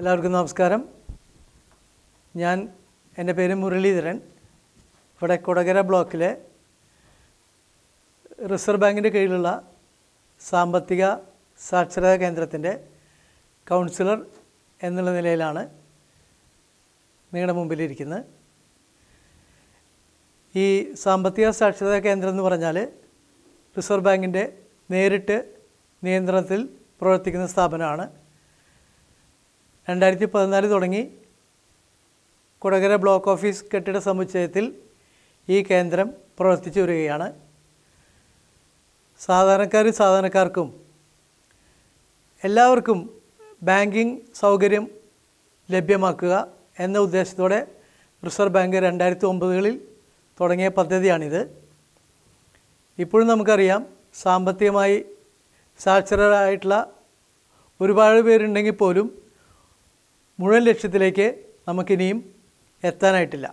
എല്ലാവർക്കും നമസ്കാരം ഞാൻ എൻ്റെ പേര് മുരളീധരൻ ഇവിടെ കൊടകര ബ്ലോക്കിലെ റിസർവ് ബാങ്കിൻ്റെ കീഴിലുള്ള സാമ്പത്തിക സാക്ഷരതാ കേന്ദ്രത്തിൻ്റെ കൗൺസിലർ എന്നുള്ള നിലയിലാണ് നിങ്ങളുടെ മുമ്പിലിരിക്കുന്നത് ഈ സാമ്പത്തിക സാക്ഷരതാ കേന്ദ്രം എന്ന് പറഞ്ഞാൽ റിസർവ് ബാങ്കിൻ്റെ നേരിട്ട് നിയന്ത്രണത്തിൽ പ്രവർത്തിക്കുന്ന സ്ഥാപനമാണ് രണ്ടായിരത്തി പതിനാല് തുടങ്ങി കുടകര ബ്ലോക്ക് ഓഫീസ് കെട്ടിട സമുച്ചയത്തിൽ ഈ കേന്ദ്രം പ്രവർത്തിച്ചു വരികയാണ് സാധാരണക്കാരും സാധാരണക്കാർക്കും എല്ലാവർക്കും ബാങ്കിങ് സൗകര്യം ലഭ്യമാക്കുക എന്ന ഉദ്ദേശത്തോടെ റിസർവ് ബാങ്ക് രണ്ടായിരത്തി ഒമ്പതുകളിൽ തുടങ്ങിയ പദ്ധതിയാണിത് ഇപ്പോഴും നമുക്കറിയാം സാമ്പത്തികമായി സാക്ഷരരായിട്ടുള്ള ഒരുപാട് പേരുണ്ടെങ്കിൽ പോലും മുഴുവൻ ലക്ഷ്യത്തിലേക്ക് നമുക്കിനിയും എത്താനായിട്ടില്ല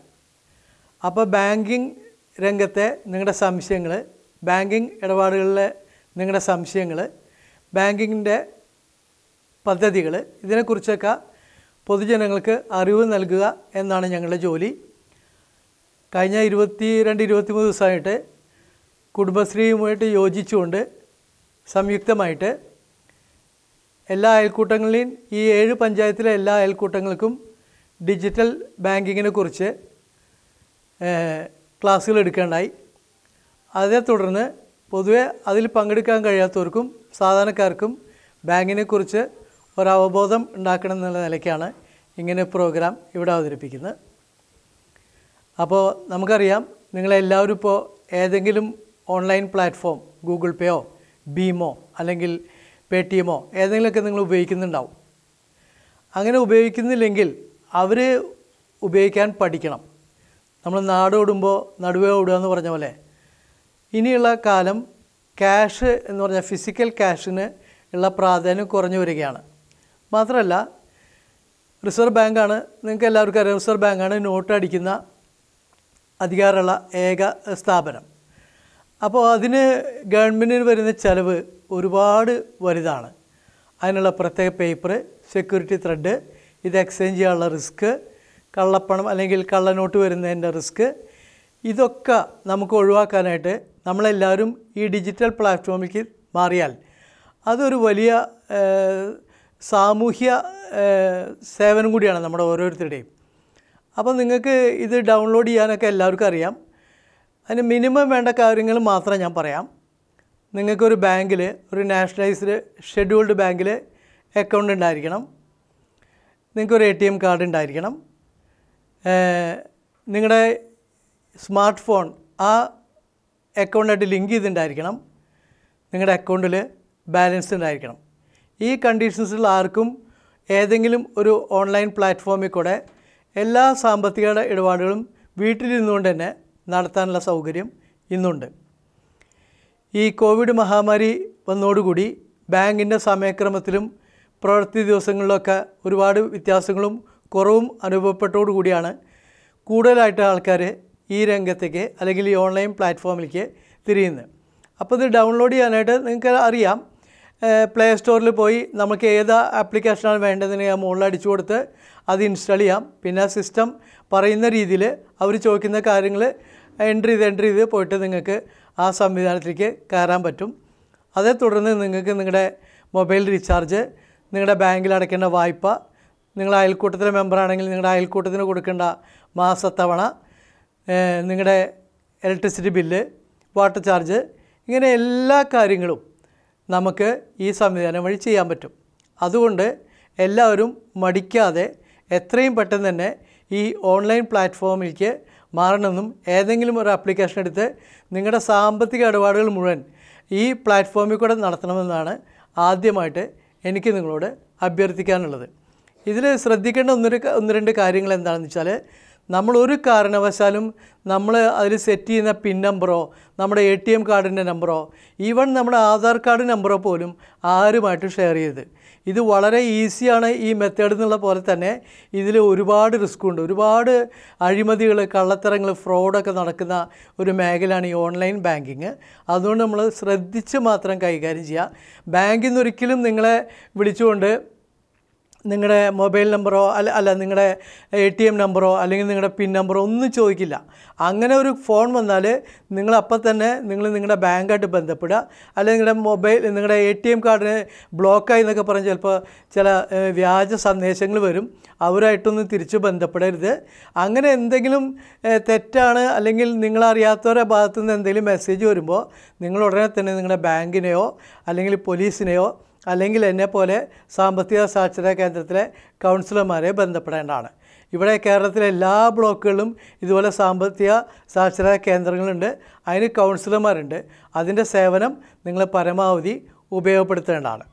അപ്പോൾ ബാങ്കിങ് രംഗത്തെ നിങ്ങളുടെ സംശയങ്ങൾ ബാങ്കിങ് ഇടപാടുകളിലെ നിങ്ങളുടെ സംശയങ്ങൾ ബാങ്കിങ്ങിൻ്റെ പദ്ധതികൾ ഇതിനെക്കുറിച്ചൊക്കെ പൊതുജനങ്ങൾക്ക് അറിവ് നൽകുക എന്നാണ് ഞങ്ങളുടെ ജോലി കഴിഞ്ഞ ഇരുപത്തി രണ്ട് മൂന്ന് ദിവസമായിട്ട് കുടുംബശ്രീയുമായിട്ട് യോജിച്ചുകൊണ്ട് സംയുക്തമായിട്ട് എല്ലാ അയൽക്കൂട്ടങ്ങളിലും ഈ ഏഴ് പഞ്ചായത്തിലെ എല്ലാ അയൽക്കൂട്ടങ്ങൾക്കും ഡിജിറ്റൽ ബാങ്കിങ്ങിനെ കുറിച്ച് ക്ലാസ്സുകൾ എടുക്കേണ്ടായി അതേ തുടർന്ന് പൊതുവെ അതിൽ പങ്കെടുക്കാൻ കഴിയാത്തവർക്കും സാധാരണക്കാർക്കും ബാങ്കിനെക്കുറിച്ച് ഒരവബോധം ഉണ്ടാക്കണം എന്നുള്ള നിലയ്ക്കാണ് ഇങ്ങനെ പ്രോഗ്രാം ഇവിടെ അവതരിപ്പിക്കുന്നത് അപ്പോൾ നമുക്കറിയാം നിങ്ങളെല്ലാവരും ഇപ്പോൾ ഏതെങ്കിലും ഓൺലൈൻ പ്ലാറ്റ്ഫോം ഗൂഗിൾ പേയോ ബീമോ അല്ലെങ്കിൽ പേ ടി എമ്മോ ഏതെങ്കിലുമൊക്കെ നിങ്ങൾ ഉപയോഗിക്കുന്നുണ്ടാവും അങ്ങനെ ഉപയോഗിക്കുന്നില്ലെങ്കിൽ അവർ ഉപയോഗിക്കാൻ പഠിക്കണം നമ്മൾ നാടോടുമ്പോൾ നടുവേ ഓടുക എന്ന് പറഞ്ഞ പോലെ ഇനിയുള്ള കാലം ക്യാഷ് എന്ന് പറഞ്ഞാൽ ഫിസിക്കൽ ക്യാഷിന് ഉള്ള പ്രാധാന്യം കുറഞ്ഞു വരികയാണ് മാത്രമല്ല റിസർവ് ബാങ്കാണ് നിങ്ങൾക്ക് എല്ലാവർക്കും അറിയാം റിസർവ് ബാങ്കാണ് നോട്ട് അടിക്കുന്ന അധികാരമുള്ള ഏക സ്ഥാപനം അപ്പോൾ അതിന് ഗവൺമെൻറ്റിന് വരുന്ന ചിലവ് ഒരുപാട് വലുതാണ് അതിനുള്ള പ്രത്യേക പേപ്പർ സെക്യൂരിറ്റി ത്രെഡ് ഇത് എക്സ്ചേഞ്ച് ചെയ്യാനുള്ള റിസ്ക് കള്ളപ്പണം അല്ലെങ്കിൽ കള്ളനോട്ട് വരുന്നതിൻ്റെ റിസ്ക് ഇതൊക്കെ നമുക്ക് ഒഴിവാക്കാനായിട്ട് നമ്മളെല്ലാവരും ഈ ഡിജിറ്റൽ പ്ലാറ്റ്ഫോമിലേക്ക് മാറിയാൽ അതൊരു വലിയ സാമൂഹ്യ സേവനം കൂടിയാണ് നമ്മുടെ ഓരോരുത്തരുടെയും അപ്പോൾ നിങ്ങൾക്ക് ഇത് ഡൗൺലോഡ് ചെയ്യാനൊക്കെ എല്ലാവർക്കും അറിയാം അതിന് മിനിമം വേണ്ട കാര്യങ്ങൾ മാത്രമേ ഞാൻ പറയാം നിങ്ങൾക്കൊരു ബാങ്കിൽ ഒരു നാഷണലൈസ്ഡ് ഷെഡ്യൂൾഡ് ബാങ്കിൽ അക്കൗണ്ട് ഉണ്ടായിരിക്കണം നിങ്ങൾക്കൊരു എ ടി എം കാർഡ് ഉണ്ടായിരിക്കണം നിങ്ങളുടെ സ്മാർട്ട് ഫോൺ ആ അക്കൗണ്ടായിട്ട് ലിങ്ക് ചെയ്തിട്ടുണ്ടായിരിക്കണം നിങ്ങളുടെ അക്കൗണ്ടിൽ ബാലൻസ് ഉണ്ടായിരിക്കണം ഈ കണ്ടീഷൻസിൽ ആർക്കും ഏതെങ്കിലും ഒരു ഓൺലൈൻ പ്ലാറ്റ്ഫോമിൽ കൂടെ എല്ലാ സാമ്പത്തിക ഇടപാടുകളും വീട്ടിലിരുന്നുകൊണ്ട് തന്നെ നടത്താനുള്ള സൗകര്യം ഇന്നുണ്ട് ഈ കോവിഡ് മഹാമാരി വന്നതോടുകൂടി ബാങ്കിൻ്റെ സമയക്രമത്തിലും പ്രവൃത്തി ദിവസങ്ങളിലൊക്കെ ഒരുപാട് വ്യത്യാസങ്ങളും കുറവും കൂടിയാണ് കൂടുതലായിട്ട് ആൾക്കാർ ഈ രംഗത്തേക്ക് അല്ലെങ്കിൽ ഈ ഓൺലൈൻ പ്ലാറ്റ്ഫോമിലേക്ക് തിരിയുന്നത് അപ്പോൾ ഇത് ഡൗൺലോഡ് ചെയ്യാനായിട്ട് നിങ്ങൾക്ക് അറിയാം പ്ലേ സ്റ്റോറിൽ പോയി നമുക്ക് ഏത് ആപ്ലിക്കേഷനാണ് ഞാൻ മുകളിൽ അടിച്ചു കൊടുത്ത് അത് ഇൻസ്റ്റാൾ ചെയ്യാം പിന്നെ സിസ്റ്റം പറയുന്ന രീതിയിൽ അവർ ചോദിക്കുന്ന കാര്യങ്ങൾ എൻട്രി ചെയ്ത് എൻട്രി ചെയ്ത് പോയിട്ട് നിങ്ങൾക്ക് ആ സംവിധാനത്തിലേക്ക് കയറാൻ പറ്റും അതേ തുടർന്ന് നിങ്ങൾക്ക് നിങ്ങളുടെ മൊബൈൽ റീചാർജ് നിങ്ങളുടെ ബാങ്കിൽ അടയ്ക്കേണ്ട വായ്പ നിങ്ങൾ അയൽക്കൂട്ടത്തിലെ മെമ്പറാണെങ്കിൽ നിങ്ങളുടെ അയൽക്കൂട്ടത്തിന് കൊടുക്കേണ്ട മാസത്തവണ നിങ്ങളുടെ ഇലക്ട്രിസിറ്റി ബില്ല് വാട്ടർ ചാർജ് ഇങ്ങനെ എല്ലാ കാര്യങ്ങളും നമുക്ക് ഈ സംവിധാനം വഴി ചെയ്യാൻ പറ്റും അതുകൊണ്ട് എല്ലാവരും മടിക്കാതെ എത്രയും പെട്ടെന്ന് തന്നെ ഈ ഓൺലൈൻ പ്ലാറ്റ്ഫോമിലേക്ക് മാറണമെന്നും ഏതെങ്കിലും ഒരു ആപ്ലിക്കേഷൻ എടുത്ത് നിങ്ങളുടെ സാമ്പത്തിക ഇടപാടുകൾ മുഴുവൻ ഈ പ്ലാറ്റ്ഫോമിൽ കൂടെ നടത്തണമെന്നാണ് ആദ്യമായിട്ട് എനിക്ക് നിങ്ങളോട് അഭ്യർത്ഥിക്കാനുള്ളത് ഇതിൽ ശ്രദ്ധിക്കേണ്ട ഒന്നൊരു ഒന്ന് രണ്ട് കാര്യങ്ങൾ എന്താണെന്ന് വെച്ചാൽ നമ്മൾ ഒരു കാരണവശാലും നമ്മൾ അതിൽ സെറ്റ് ചെയ്യുന്ന പിൻ നമ്പറോ നമ്മുടെ എ ടി എം കാർഡിൻ്റെ നമ്പറോ ഈവൻ നമ്മുടെ ആധാർ കാർഡ് നമ്പറോ പോലും ആരുമായിട്ട് ഷെയർ ചെയ്ത് ഇത് വളരെ ഈസിയാണ് ഈ മെത്തേഡ് എന്നുള്ള പോലെ തന്നെ ഇതിൽ ഒരുപാട് റിസ്ക് ഉണ്ട് ഒരുപാട് അഴിമതികൾ കള്ളത്തരങ്ങൾ ഫ്രോഡൊക്കെ നടക്കുന്ന ഒരു മേഖലയാണ് ഈ ഓൺലൈൻ ബാങ്കിങ് അതുകൊണ്ട് നമ്മൾ ശ്രദ്ധിച്ച് മാത്രം കൈകാര്യം ചെയ്യുക ബാങ്കിൽ നിന്ന് ഒരിക്കലും നിങ്ങളെ വിളിച്ചുകൊണ്ട് നിങ്ങളുടെ മൊബൈൽ നമ്പറോ അല്ല അല്ല നിങ്ങളുടെ എ ടി എം നമ്പറോ അല്ലെങ്കിൽ നിങ്ങളുടെ പിൻ നമ്പറോ ഒന്നും ചോദിക്കില്ല അങ്ങനെ ഒരു ഫോൺ വന്നാൽ നിങ്ങൾ തന്നെ നിങ്ങൾ നിങ്ങളുടെ ബാങ്കായിട്ട് ബന്ധപ്പെടുക അല്ലെങ്കിൽ നിങ്ങളുടെ മൊബൈൽ നിങ്ങളുടെ എ ടി എം കാർഡിന് ബ്ലോക്കായി എന്നൊക്കെ പറഞ്ഞ് ചിലപ്പോൾ ചില വ്യാജ സന്ദേശങ്ങൾ വരും അവരായിട്ടൊന്നും തിരിച്ച് ബന്ധപ്പെടരുത് അങ്ങനെ എന്തെങ്കിലും തെറ്റാണ് അല്ലെങ്കിൽ നിങ്ങളറിയാത്തവരുടെ ഭാഗത്തുനിന്ന് എന്തെങ്കിലും മെസ്സേജ് വരുമ്പോൾ നിങ്ങൾ ഉടനെ തന്നെ നിങ്ങളുടെ ബാങ്കിനെയോ അല്ലെങ്കിൽ പോലീസിനെയോ അല്ലെങ്കിൽ എന്നെപ്പോലെ സാമ്പത്തിക സാക്ഷരതാ കേന്ദ്രത്തിലെ കൗൺസിലർമാരെ ബന്ധപ്പെടേണ്ടതാണ് ഇവിടെ കേരളത്തിലെ എല്ലാ ബ്ലോക്കുകളിലും ഇതുപോലെ സാമ്പത്തിക സാക്ഷരതാ കേന്ദ്രങ്ങളുണ്ട് അതിന് കൗൺസിലർമാരുണ്ട് അതിൻ്റെ സേവനം നിങ്ങൾ പരമാവധി ഉപയോഗപ്പെടുത്തേണ്ടതാണ്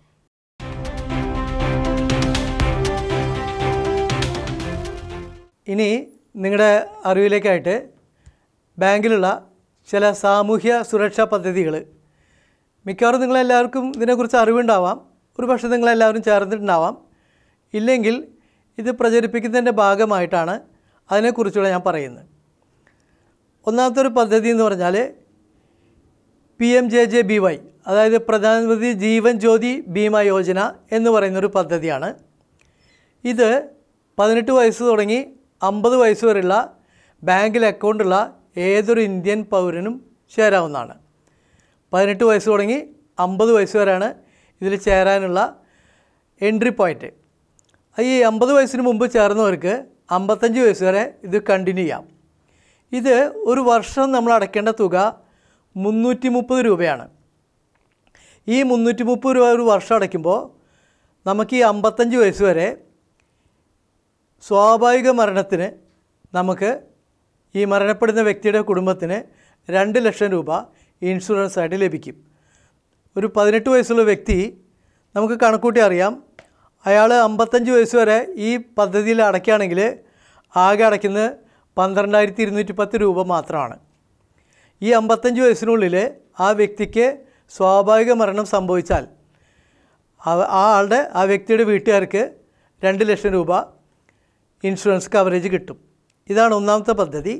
ഇനി നിങ്ങളുടെ അറിവിലേക്കായിട്ട് ബാങ്കിലുള്ള ചില സാമൂഹ്യ സുരക്ഷാ പദ്ധതികൾ മിക്കവാറും നിങ്ങളെല്ലാവർക്കും ഇതിനെക്കുറിച്ച് അറിവുണ്ടാവാം ഒരു പക്ഷേ നിങ്ങളെല്ലാവരും ചേർന്നിട്ടുണ്ടാവാം ഇല്ലെങ്കിൽ ഇത് പ്രചരിപ്പിക്കുന്നതിൻ്റെ ഭാഗമായിട്ടാണ് അതിനെക്കുറിച്ചുള്ള ഞാൻ പറയുന്നത് ഒന്നാമത്തെ ഒരു പദ്ധതി എന്ന് പറഞ്ഞാൽ P M J J B Y അതായത് പ്രധാനമന്ത്രി ജീവൻ ജ്യോതി ബീമ യോജന എന്ന് പറയുന്നൊരു പദ്ധതിയാണ് ഇത് പതിനെട്ട് വയസ്സ് തുടങ്ങി അമ്പത് വയസ്സ് വരെയുള്ള ബാങ്കിൽ അക്കൗണ്ടുള്ള ഏതൊരു ഇന്ത്യൻ പൗരനും ചേരാവുന്നതാണ് പതിനെട്ട് വയസ്സ് തുടങ്ങി അമ്പത് വയസ്സ് വരെയാണ് ഇതിൽ ചേരാനുള്ള എൻട്രി പോയിൻറ്റ് ഈ അമ്പത് വയസ്സിന് മുമ്പ് ചേർന്നവർക്ക് അമ്പത്തഞ്ച് വയസ്സ് വരെ ഇത് കണ്ടിന്യൂ ചെയ്യാം ഇത് ഒരു വർഷം നമ്മൾ അടയ്ക്കേണ്ട തുക മുന്നൂറ്റി മുപ്പത് രൂപയാണ് ഈ മുന്നൂറ്റി മുപ്പത് രൂപ ഒരു വർഷം അടയ്ക്കുമ്പോൾ നമുക്ക് ഈ അമ്പത്തഞ്ച് വയസ്സ് വരെ സ്വാഭാവിക മരണത്തിന് നമുക്ക് ഈ മരണപ്പെടുന്ന വ്യക്തിയുടെ കുടുംബത്തിന് രണ്ട് ലക്ഷം രൂപ ഇൻഷുറൻസ് ആയിട്ട് ലഭിക്കും ഒരു പതിനെട്ട് വയസ്സുള്ള വ്യക്തി നമുക്ക് കണക്കൂട്ടി അറിയാം അയാൾ അമ്പത്തഞ്ച് വയസ്സ് വരെ ഈ പദ്ധതിയിൽ അടയ്ക്കുകയാണെങ്കിൽ ആകെ അടയ്ക്കുന്നത് പന്ത്രണ്ടായിരത്തി ഇരുന്നൂറ്റി പത്ത് രൂപ മാത്രമാണ് ഈ അമ്പത്തഞ്ച് വയസ്സിനുള്ളിൽ ആ വ്യക്തിക്ക് സ്വാഭാവിക മരണം സംഭവിച്ചാൽ ആ ആളുടെ ആ വ്യക്തിയുടെ വീട്ടുകാർക്ക് രണ്ട് ലക്ഷം രൂപ ഇൻഷുറൻസ് കവറേജ് കിട്ടും ഇതാണ് ഒന്നാമത്തെ പദ്ധതി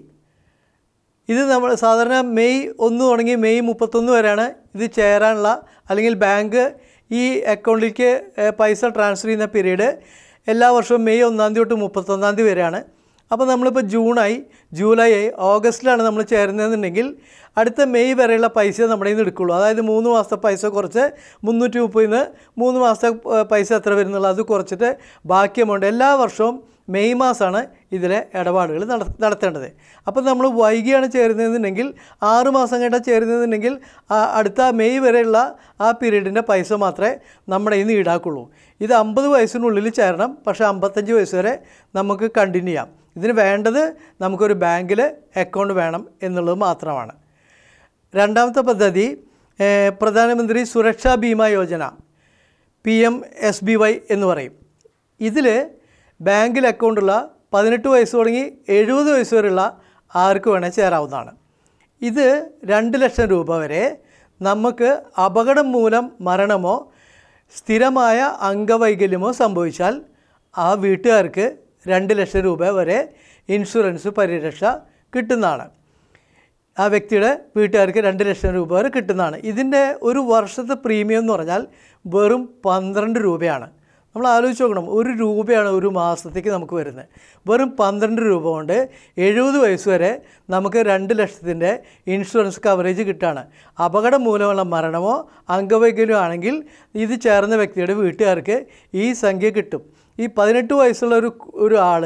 ഇത് നമ്മൾ സാധാരണ മെയ് ഒന്ന് തുടങ്ങി മെയ് മുപ്പത്തൊന്ന് വരെയാണ് ഇത് ചേരാനുള്ള അല്ലെങ്കിൽ ബാങ്ക് ഈ അക്കൗണ്ടിലേക്ക് പൈസ ട്രാൻസ്ഫർ ചെയ്യുന്ന പീരീഡ് എല്ലാ വർഷവും മെയ് ഒന്നാം തീയതി തൊട്ട് മുപ്പത്തൊന്നാം തീയതി വരെയാണ് അപ്പോൾ നമ്മളിപ്പോൾ ജൂണായി ജൂലൈ ആയി ഓഗസ്റ്റിലാണ് നമ്മൾ ചേരുന്നതെന്നുണ്ടെങ്കിൽ അടുത്ത മെയ് വരെയുള്ള പൈസ നമ്മുടെ കയ്യിൽ നിന്ന് അതായത് മൂന്ന് മാസത്തെ പൈസ കുറച്ച് മുന്നൂറ്റി മുപ്പതിൽ നിന്ന് മൂന്ന് മാസത്തെ പൈസ എത്ര വരുന്നുള്ളൂ അത് കുറച്ചിട്ട് ബാക്കി എമൗണ്ട് എല്ലാ വർഷവും മെയ് മാസമാണ് ഇതിലെ ഇടപാടുകൾ നടത്തേണ്ടത് അപ്പോൾ നമ്മൾ വൈകിയാണ് ചേരുന്നതെന്നുണ്ടെങ്കിൽ ആറ് മാസം കഴിഞ്ഞാൽ ചേരുന്നതെന്നുണ്ടെങ്കിൽ അടുത്ത മെയ് വരെയുള്ള ആ പീരീഡിൻ്റെ പൈസ മാത്രമേ നമ്മുടെ ഇന്ന് ഈടാക്കുള്ളൂ ഇത് അമ്പത് വയസ്സിനുള്ളിൽ ചേരണം പക്ഷേ അമ്പത്തഞ്ച് വയസ്സ് വരെ നമുക്ക് കണ്ടിന്യൂ ചെയ്യാം ഇതിന് വേണ്ടത് നമുക്കൊരു ബാങ്കിൽ അക്കൗണ്ട് വേണം എന്നുള്ളത് മാത്രമാണ് രണ്ടാമത്തെ പദ്ധതി Pradhan Mantri Suraksha Bima Yojana P M S B Y എന്ന് പറയും ഇതിൽ ബാങ്കിൽ അക്കൗണ്ടുള്ള പതിനെട്ട് വയസ്സ് തുടങ്ങി എഴുപത് വയസ്സ് വരെയുള്ള ആർക്ക് വേണേൽ ചേരാവുന്നതാണ് ഇത് രണ്ട് ലക്ഷം രൂപ വരെ നമുക്ക് അപകടം മൂലം മരണമോ സ്ഥിരമായ അംഗവൈകല്യമോ സംഭവിച്ചാൽ ആ വീട്ടുകാർക്ക് രണ്ട് ലക്ഷം രൂപ വരെ ഇൻഷുറൻസ് പരിരക്ഷ കിട്ടുന്നതാണ് ആ വ്യക്തിയുടെ വീട്ടുകാർക്ക് രണ്ട് ലക്ഷം രൂപ വരെ കിട്ടുന്നതാണ് ഇതിൻ്റെ ഒരു വർഷത്തെ പ്രീമിയം എന്ന് പറഞ്ഞാൽ വെറും പന്ത്രണ്ട് രൂപയാണ് നമ്മൾ ആലോചിച്ച് നോക്കണം ഒരു രൂപയാണ് ഒരു മാസത്തേക്ക് നമുക്ക് വരുന്നത് വെറും പന്ത്രണ്ട് രൂപ കൊണ്ട് എഴുപത് വയസ്സ് വരെ നമുക്ക് രണ്ട് ലക്ഷത്തിൻ്റെ ഇൻഷുറൻസ് കവറേജ് കിട്ടുകയാണ് അപകടം മൂലമുള്ള മരണമോ അംഗവൈകല്യമോ ആണെങ്കിൽ ഇത് ചേർന്ന വ്യക്തിയുടെ വീട്ടുകാർക്ക് ഈ സംഖ്യ കിട്ടും ഈ പതിനെട്ട് വയസ്സുള്ള ഒരു ഒരു ആൾ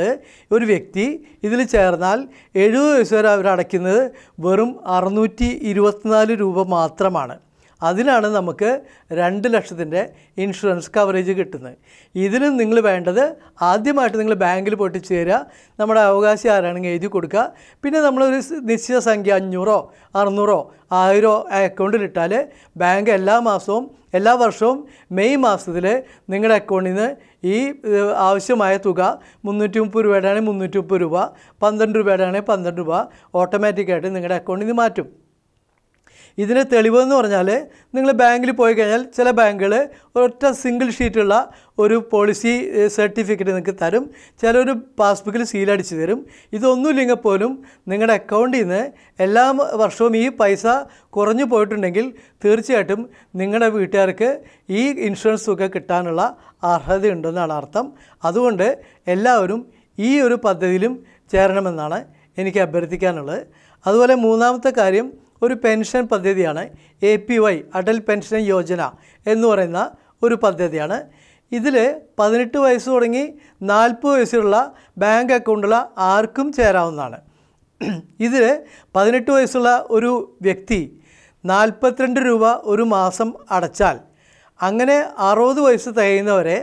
ഒരു വ്യക്തി ഇതിൽ ചേർന്നാൽ എഴുപത് വയസ്സ് വരെ അവരടയ്ക്കുന്നത് വെറും അറുന്നൂറ്റി രൂപ മാത്രമാണ് അതിനാണ് നമുക്ക് രണ്ട് ലക്ഷത്തിൻ്റെ ഇൻഷുറൻസ് കവറേജ് കിട്ടുന്നത് ഇതിന് നിങ്ങൾ വേണ്ടത് ആദ്യമായിട്ട് നിങ്ങൾ ബാങ്കിൽ പോയിട്ട് ചേരുക നമ്മുടെ അവകാശം ആരാണെങ്കിൽ എഴുതി കൊടുക്കുക പിന്നെ നമ്മളൊരു നിശ്ചിത സംഖ്യ അഞ്ഞൂറോ അറുന്നൂറോ ആയിരോ അക്കൗണ്ടിലിട്ടാൽ ബാങ്ക് എല്ലാ മാസവും എല്ലാ വർഷവും മെയ് മാസത്തിൽ നിങ്ങളുടെ അക്കൗണ്ടിൽ നിന്ന് ഈ ആവശ്യമായ തുക മുന്നൂറ്റി മുപ്പത് രൂപയുടെ ആണെങ്കിൽ മുന്നൂറ്റി മുപ്പത് രൂപ പന്ത്രണ്ട് രൂപയുടെ ആണെങ്കിൽ പന്ത്രണ്ട് രൂപ ഓട്ടോമാറ്റിക്കായിട്ട് നിങ്ങളുടെ അക്കൗണ്ടിൽ നിന്ന് മാറ്റും ഇതിന് തെളിവെന്ന് പറഞ്ഞാൽ നിങ്ങൾ ബാങ്കിൽ പോയി കഴിഞ്ഞാൽ ചില ബാങ്കുകൾ ഒറ്റ സിംഗിൾ ഷീറ്റുള്ള ഒരു പോളിസി സർട്ടിഫിക്കറ്റ് നിങ്ങൾക്ക് തരും ചില ഒരു പാസ്ബുക്കിൽ സീലടിച്ച് തരും ഇതൊന്നുമില്ലെങ്കിൽ പോലും നിങ്ങളുടെ അക്കൗണ്ടിൽ നിന്ന് എല്ലാ വർഷവും ഈ പൈസ കുറഞ്ഞു പോയിട്ടുണ്ടെങ്കിൽ തീർച്ചയായിട്ടും നിങ്ങളുടെ വീട്ടുകാർക്ക് ഈ ഇൻഷുറൻസ് തുക കിട്ടാനുള്ള അർഹതയുണ്ടെന്നാണ് അർത്ഥം അതുകൊണ്ട് എല്ലാവരും ഈ ഒരു പദ്ധതിയിലും ചേരണമെന്നാണ് എനിക്ക് അഭ്യർത്ഥിക്കാനുള്ളത് അതുപോലെ മൂന്നാമത്തെ കാര്യം ഒരു പെൻഷൻ പദ്ധതിയാണ് A P Y Atal pension Yojana എന്ന് പറയുന്ന ഒരു പദ്ധതിയാണ് ഇതിൽ പതിനെട്ട് വയസ്സ് തുടങ്ങി നാൽപ്പത് വയസ്സുള്ള ബാങ്ക് അക്കൗണ്ടുള്ള ആർക്കും ചേരാവുന്നതാണ് ഇതിൽ പതിനെട്ട് വയസ്സുള്ള ഒരു വ്യക്തി നാൽപ്പത്തിരണ്ട് രൂപ ഒരു മാസം അടച്ചാൽ അങ്ങനെ അറുപത് വയസ്സ് തികയുന്നവരെ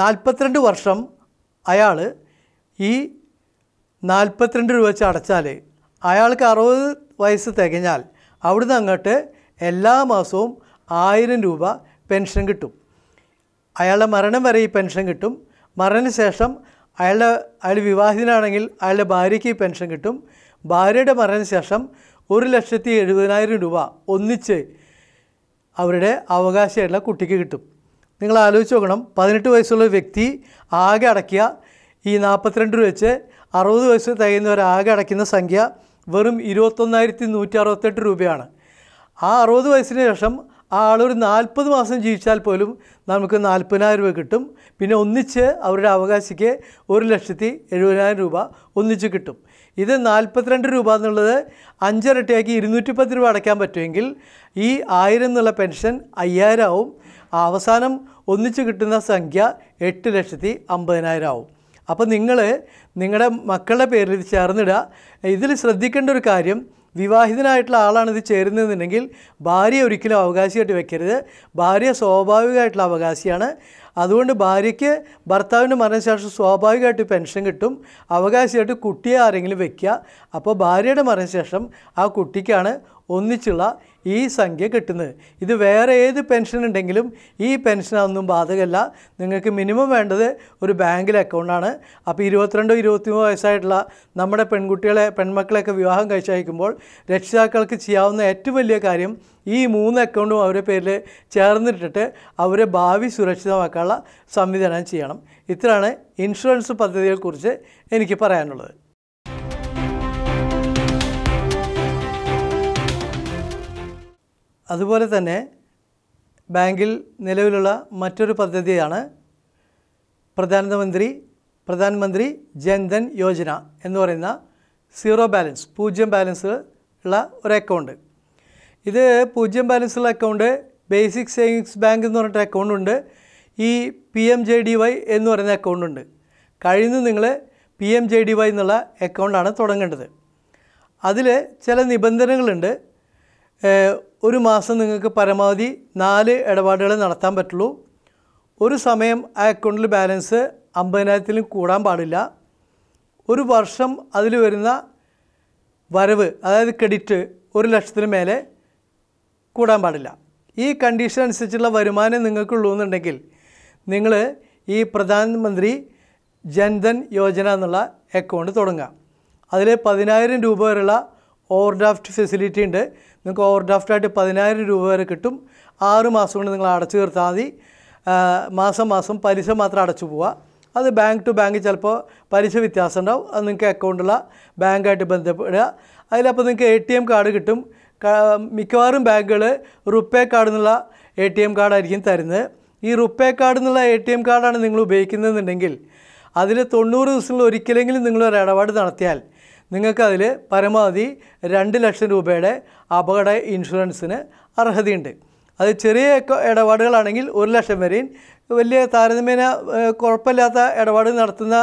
നാൽപ്പത്തിരണ്ട് വർഷം അയാൾ ഈ നാൽപ്പത്തിരണ്ട് രൂപ വെച്ച് അടച്ചാൽ അയാൾക്ക് അറുപത് വയസ്സ് തികഞ്ഞാൽ അവിടുന്ന് അങ്ങോട്ട് എല്ലാ മാസവും ആയിരം രൂപ പെൻഷൻ കിട്ടും അയാളുടെ മരണം വരെ ഈ പെൻഷൻ കിട്ടും മരണശേഷം അയാളുടെ അയാൾ വിവാഹിതനാണെങ്കിൽ അയാളുടെ ഭാര്യയ്ക്ക് ഈ പെൻഷൻ കിട്ടും ഭാര്യയുടെ മരണശേഷം ഒരു ലക്ഷത്തി എഴുപതിനായിരം രൂപ ഒന്നിച്ച് അവരുടെ അവകാശമായിട്ടുള്ള കുട്ടിക്ക് കിട്ടും നിങ്ങൾ ആലോചിച്ച് നോക്കണം പതിനെട്ട് വയസ്സുള്ള വ്യക്തി ആകെ അടക്കിയ ഈ നാൽപ്പത്തിരണ്ട് രൂപ വെച്ച് അറുപത് വയസ്സ് തികയുന്നവരാകെ അടയ്ക്കുന്ന സംഖ്യ വെറും ഇരുപത്തൊന്നായിരത്തി നൂറ്റി അറുപത്തെട്ട് രൂപയാണ് ആ അറുപത് വയസ്സിന് ശേഷം ആ ആളൊരു നാൽപ്പത് മാസം ജീവിച്ചാൽ പോലും നമുക്ക് നാൽപ്പതിനായിരം രൂപ കിട്ടും പിന്നെ ഒന്നിച്ച് അവരുടെ അവകാശിക്ക് ഒരു ലക്ഷത്തി എഴുപതിനായിരം രൂപ ഒന്നിച്ച് കിട്ടും ഇത് നാൽപ്പത്തിരണ്ട് രൂപ എന്നുള്ളത് അഞ്ചരട്ടിയാക്കി ഇരുന്നൂറ്റി പത്ത് രൂപ അടയ്ക്കാൻ പറ്റുമെങ്കിൽ ഈ ആയിരം എന്നുള്ള പെൻഷൻ അയ്യായിരം ആവും അവസാനം ഒന്നിച്ച് കിട്ടുന്ന സംഖ്യ എട്ട് ലക്ഷത്തി അമ്പതിനായിരം ആവും അപ്പോൾ നിങ്ങൾ നിങ്ങളുടെ മക്കളുടെ പേരിൽ ഇത് ചേർന്നിടുക ഇതിൽ ശ്രദ്ധിക്കേണ്ട ഒരു കാര്യം വിവാഹിതനായിട്ടുള്ള ആളാണ് ഇത് ചേരുന്നതെന്നുണ്ടെങ്കിൽ ഭാര്യ ഒരിക്കലും അവകാശിയായിട്ട് വെക്കരുത് ഭാര്യ സ്വാഭാവികമായിട്ടുള്ള അവകാശിയാണ് അതുകൊണ്ട് ഭാര്യയ്ക്ക് ഭർത്താവിൻ്റെ മരണശേഷം സ്വാഭാവികമായിട്ട് പെൻഷൻ കിട്ടും അവകാശിയായിട്ട് കുട്ടിയെ ആരെങ്കിലും വെക്കുക അപ്പോൾ ഭാര്യയുടെ മരണശേഷം ആ കുട്ടിക്കാണ് ഒന്നിച്ചുള്ള ഈ സംഖ്യ കിട്ടുന്നത് ഇത് വേറെ ഏത് പെൻഷൻ ഉണ്ടെങ്കിലും ഈ പെൻഷൻ അതൊന്നും ബാധകമല്ല നിങ്ങൾക്ക് മിനിമം വേണ്ടത് ഒരു ബാങ്കിൽ അക്കൗണ്ടാണ് അപ്പോൾ ഇരുപത്തിരണ്ടോ ഇരുപത്തിമൂന്നോ വയസ്സായിട്ടുള്ള നമ്മുടെ പെൺകുട്ടികളെ പെൺമക്കളെയൊക്കെ വിവാഹം കഴിച്ചയക്കുമ്പോൾ രക്ഷിതാക്കൾക്ക് ചെയ്യാവുന്ന ഏറ്റവും വലിയ കാര്യം ഈ മൂന്ന് അക്കൗണ്ടും അവരുടെ പേരിൽ ചേർന്നിട്ടിട്ട് അവരെ ഭാവി സുരക്ഷിതമാക്കാനുള്ള സംവിധാനം ചെയ്യണം ഇത്രയാണ് ഇൻഷുറൻസ് പദ്ധതികളെക്കുറിച്ച് എനിക്ക് പറയാനുള്ളത് അതുപോലെ തന്നെ ബാങ്കിൽ നിലവിലുള്ള മറ്റൊരു പദ്ധതിയാണ് പ്രധാനമന്ത്രി പ്രധാനമന്ത്രി ജൻധൻ യോജന എന്ന് പറയുന്ന സീറോ ബാലൻസ് പൂജ്യം ബാലൻസ് ഉള്ള ഒരു അക്കൗണ്ട് ഇത് പൂജ്യം ബാലൻസ് ഉള്ള അക്കൗണ്ട് ബേസിക് സേവിങ്സ് ബാങ്ക് എന്ന് പറഞ്ഞിട്ട് അക്കൗണ്ട് ഉണ്ട് ഈ P M J D Y എന്ന് പറയുന്ന അക്കൗണ്ട് ഉണ്ട് കഴിയുന്ന നിങ്ങൾ P M J D Y എന്നുള്ള അക്കൗണ്ടാണ് തുടങ്ങേണ്ടത് അതിൽ ചില നിബന്ധനകളുണ്ട് ഒരു മാസം നിങ്ങൾക്ക് പരമാവധി നാല് ഇടപാടുകൾ നടത്താൻ പറ്റുള്ളൂ ഒരു സമയം ആ അക്കൗണ്ടിൽ ബാലൻസ് അമ്പതിനായിരത്തിലും കൂടാൻ പാടില്ല ഒരു വർഷം അതിൽ വരുന്ന വരവ് അതായത് ക്രെഡിറ്റ് ഒരു ലക്ഷത്തിന് മേലെ കൂടാൻ പാടില്ല ഈ കണ്ടീഷൻ അനുസരിച്ചുള്ള വരുമാനം നിങ്ങൾക്കുള്ളൂ എന്നുണ്ടെങ്കിൽ നിങ്ങൾ ഈ പ്രധാനമന്ത്രി ജൻധൻ യോജന എന്നുള്ള അക്കൗണ്ട് തുടങ്ങുക അതിൽ പതിനായിരം രൂപ വരെയുള്ള ഓവർഡ്രാഫ്റ്റ് ഫെസിലിറ്റി ഉണ്ട് നിങ്ങൾക്ക് ഓവർ ഡ്രാഫ്റ്റായിട്ട് പതിനായിരം രൂപ വരെ കിട്ടും ആറ് മാസം കൊണ്ട് നിങ്ങൾ അടച്ചു തീർത്താൽ മതി മാസം മാസം പലിശ മാത്രം അടച്ചു പോവുക അത് ബാങ്ക് ടു ബാങ്ക് ചിലപ്പോൾ പലിശ വ്യത്യാസം ഉണ്ടാവും അത് നിങ്ങൾക്ക് അക്കൗണ്ടുള്ള ബാങ്കായിട്ട് ബന്ധപ്പെടുക അതിലപ്പോൾ നിങ്ങൾക്ക് എ ടി എം കാർഡ് കിട്ടും മിക്കവാറും ബാങ്കുകൾ റുപ്പേ കാർഡ് എന്നുള്ള എ ടി എം കാർഡായിരിക്കും തരുന്നത് ഈ റുപ്പേ കാർഡ് എന്നുള്ള എ ടി എം കാർഡാണ് നിങ്ങൾ ഉപയോഗിക്കുന്നതെന്നുണ്ടെങ്കിൽ അതിൽ തൊണ്ണൂറ് ദിവസങ്ങളിൽ ഒരിക്കലെങ്കിലും ഒരു ഇടപാട് നടത്തിയാൽ നിങ്ങൾക്ക് അതിൽ പരമാവധി രണ്ട് ലക്ഷം രൂപയുടെ അപകട ഇൻഷുറൻസിന് അർഹതയുണ്ട് അത് ചെറിയ ഇടപാടുകളാണെങ്കിൽ ഒരു ലക്ഷം വരെയും വലിയ താരതമ്യേന കുഴപ്പമില്ലാത്ത ഇടപാട് നടത്തുന്ന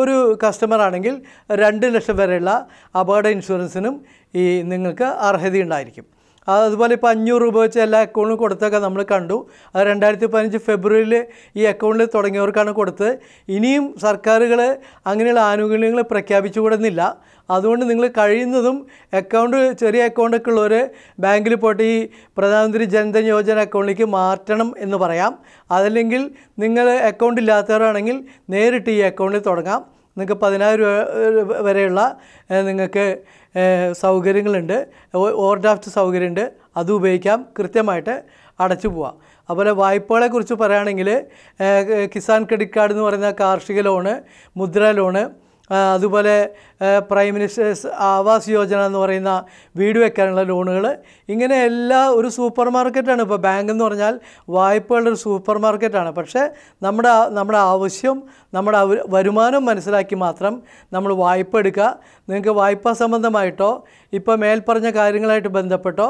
ഒരു കസ്റ്റമറാണെങ്കിൽ രണ്ട് ലക്ഷം വരെയുള്ള അപകട ഇൻഷുറൻസിനും ഈ നിങ്ങൾക്ക് അർഹതയുണ്ടായിരിക്കും അതുപോലെ ഇപ്പോൾ അഞ്ഞൂറ് രൂപ വെച്ച് എല്ലാ അക്കൗണ്ടും കൊടുത്തൊക്കെ നമ്മൾ കണ്ടു അത് രണ്ടായിരത്തി പതിനഞ്ച് ഫെബ്രുവരിയിൽ ഈ അക്കൗണ്ടിൽ തുടങ്ങിയവർക്കാണ് കൊടുത്തത് ഇനിയും സർക്കാരുകൾ അങ്ങനെയുള്ള ആനുകൂല്യങ്ങൾ പ്രഖ്യാപിച്ചുകൂടുന്നില്ല അതുകൊണ്ട് നിങ്ങൾ കഴിയുന്നതും അക്കൗണ്ട് ചെറിയ അക്കൗണ്ടൊക്കെ ഉള്ളവർ ബാങ്കിൽ പോയിട്ട് ഈ പ്രധാനമന്ത്രി ജനധൻ യോജന അക്കൗണ്ടിലേക്ക് മാറ്റണം എന്ന് പറയാം അതല്ലെങ്കിൽ നിങ്ങൾ അക്കൗണ്ട് ഇല്ലാത്തവരാണെങ്കിൽ നേരിട്ട് ഈ അക്കൗണ്ടിൽ തുടങ്ങാം നിങ്ങൾക്ക് പതിനായിരം രൂപ വരെയുള്ള നിങ്ങൾക്ക് സൗകര്യങ്ങളുണ്ട് ഓവർഡ്രാഫ്റ്റ് സൗകര്യമുണ്ട് അത് ഉപയോഗിക്കാം കൃത്യമായിട്ട് അടച്ചു പോവാം അതുപോലെ വായ്പകളെക്കുറിച്ച് പറയുകയാണെങ്കിൽ കിസാൻ ക്രെഡിറ്റ് കാർഡ് എന്ന് പറയുന്ന കാർഷിക ലോണ് മുദ്ര ലോണ് അതുപോലെ പ്രൈം മിനിസ്റ്റേഴ്സ് ആവാസ് യോജന എന്ന് പറയുന്ന വീട് വെക്കാനുള്ള ലോണുകൾ ഇങ്ങനെ എല്ലാ ഒരു സൂപ്പർ മാർക്കറ്റാണ് ഇപ്പോൾ ബാങ്ക് എന്ന് പറഞ്ഞാൽ വായ്പകളുടെ ഒരു സൂപ്പർ മാർക്കറ്റാണ് പക്ഷേ നമ്മുടെ നമ്മുടെ ആവശ്യം നമ്മുടെ വരുമാനം മനസ്സിലാക്കി മാത്രം നമ്മൾ വായ്പ എടുക്കുക നിങ്ങൾക്ക് വായ്പാ സംബന്ധമായിട്ടോ ഇപ്പോൾ മേൽപ്പറഞ്ഞ കാര്യങ്ങളായിട്ട് ബന്ധപ്പെട്ടോ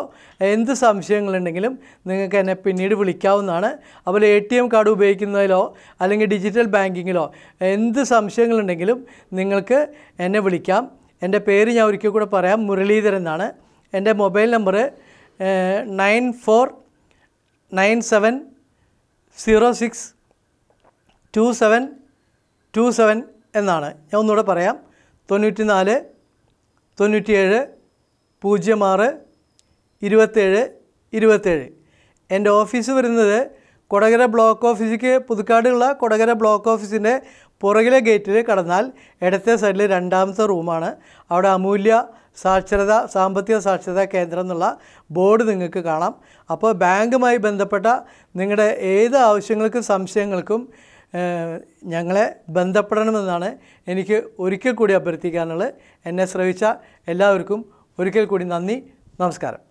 എന്ത് സംശയങ്ങളുണ്ടെങ്കിലും നിങ്ങൾക്ക് എന്നെ പിന്നീട് വിളിക്കാവുന്നതാണ് അതുപോലെ എ ടി എം കാർഡ് ഉപയോഗിക്കുന്നതിലോ അല്ലെങ്കിൽ ഡിജിറ്റൽ ബാങ്കിങ്ങിലോ എന്ത് സംശയങ്ങളുണ്ടെങ്കിലും നിങ്ങൾക്ക് എന്നെ വിളിക്കാം എൻ്റെ പേര് ഞാൻ ഒരിക്കൽ കൂടെ പറയാം മുരളീധരൻ എന്നാണ് എൻ്റെ mobile number nine four nine seven zero six two seven two seven എന്നാണ് ഞാൻ ഒന്നുകൂടെ പറയാം തൊണ്ണൂറ്റി നാല് തൊണ്ണൂറ്റിയേഴ് പൂജ്യം ആറ് ഇരുപത്തേഴ് ഇരുപത്തേഴ് എൻ്റെ ഓഫീസ് വരുന്നത് കൊടകര ബ്ലോക്ക് ഓഫീസിക്ക് പുതുക്കാടുള്ള കൊടകര ബ്ലോക്ക് ഓഫീസിൻ്റെ പുറകിലെ ഗേറ്റിൽ കടന്നാൽ ഇടത്തെ സൈഡിൽ രണ്ടാമത്തെ റൂമാണ് അവിടെ അമൂല്യ സാക്ഷരത സാമ്പത്തിക സാക്ഷരതാ കേന്ദ്രം എന്നുള്ള ബോർഡ് നിങ്ങൾക്ക് കാണാം അപ്പോൾ ബാങ്കുമായി ബന്ധപ്പെട്ട നിങ്ങളുടെ ഏത് ആവശ്യങ്ങൾക്കും സംശയങ്ങൾക്കും ഞങ്ങളെ ബന്ധപ്പെടണമെന്നാണ് എനിക്ക് ഒരിക്കൽ കൂടി അഭ്യർത്ഥിക്കാനുള്ളത് എന്നെ ശ്രവിച്ച എല്ലാവർക്കും ഒരിക്കൽ കൂടി നന്ദി നമസ്കാരം